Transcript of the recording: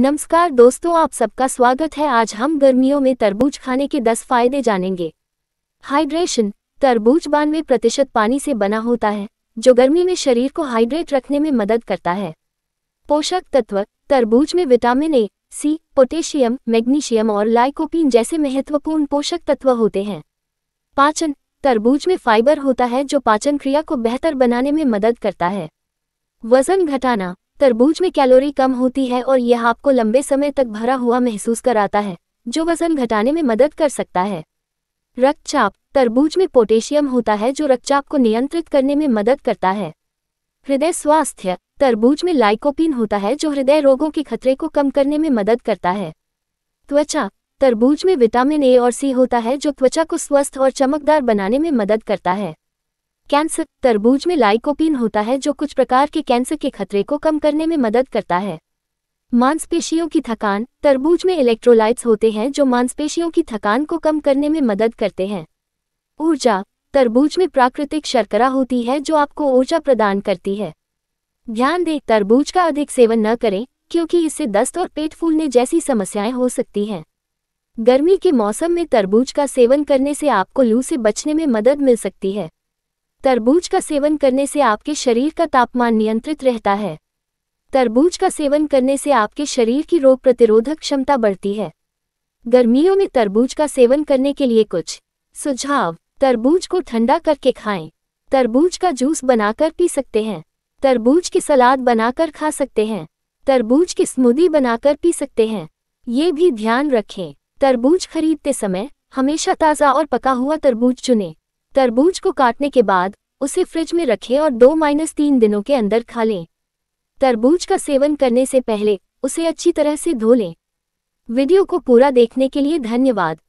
नमस्कार दोस्तों आप सबका स्वागत है आज हम गर्मियों में तरबूज खाने के 10 फायदे जानेंगे हाइड्रेशन तरबूज बानवे प्रतिशत पानी से बना होता है जो गर्मी में शरीर को हाइड्रेट रखने में मदद करता है पोषक तत्व तरबूज में vitamin A C potassium magnesium और लाइकोपिन जैसे महत्वपूर्ण पोषक तत्व होते हैं पाचन तरबूज में फाइबर होता है जो पाचन क्रिया को बेहतर बनाने में मदद करता है वजन घटाना तरबूज में कैलोरी कम होती है और यह आपको लंबे समय तक भरा हुआ महसूस कराता है जो वजन घटाने में मदद कर सकता है रक्तचाप तरबूज में पोटेशियम होता है जो रक्तचाप को नियंत्रित करने में मदद करता है हृदय स्वास्थ्य तरबूज में लाइकोपिन होता है जो हृदय रोगों के खतरे को कम करने में मदद करता है त्वचा तरबूज में विटामिन ए और सी होता है जो त्वचा को स्वस्थ और चमकदार बनाने में मदद करता है कैंसर तरबूज में लाइकोपीन होता है जो कुछ प्रकार के कैंसर के खतरे को कम करने में मदद करता है मांसपेशियों की थकान तरबूज में इलेक्ट्रोलाइट्स होते हैं जो मांसपेशियों की थकान को कम करने में मदद करते हैं ऊर्जा तरबूज में प्राकृतिक शर्करा होती है जो आपको ऊर्जा प्रदान करती है ध्यान दें तरबूज का अधिक सेवन न करें क्योंकि इससे दस्त और पेट फूलने जैसी समस्याएं हो सकती हैं गर्मी के मौसम में तरबूज का सेवन करने से आपको लू से बचने में मदद मिल सकती है तरबूज का सेवन करने से आपके शरीर का तापमान नियंत्रित रहता है तरबूज का सेवन करने से आपके शरीर की रोग प्रतिरोधक क्षमता बढ़ती है गर्मियों में तरबूज का सेवन करने के लिए कुछ सुझाव तरबूज को ठंडा करके खाएं तरबूज का जूस बनाकर पी सकते हैं तरबूज की सलाद बनाकर खा सकते हैं तरबूज की स्मूदी बनाकर पी सकते हैं ये भी ध्यान रखें तरबूज खरीदते समय हमेशा ताज़ा और पका हुआ तरबूज चुनें तरबूज को काटने के बाद उसे फ्रिज में रखें और दो माइनस तीन दिनों के अंदर खा लें तरबूज का सेवन करने से पहले उसे अच्छी तरह से धो लें वीडियो को पूरा देखने के लिए धन्यवाद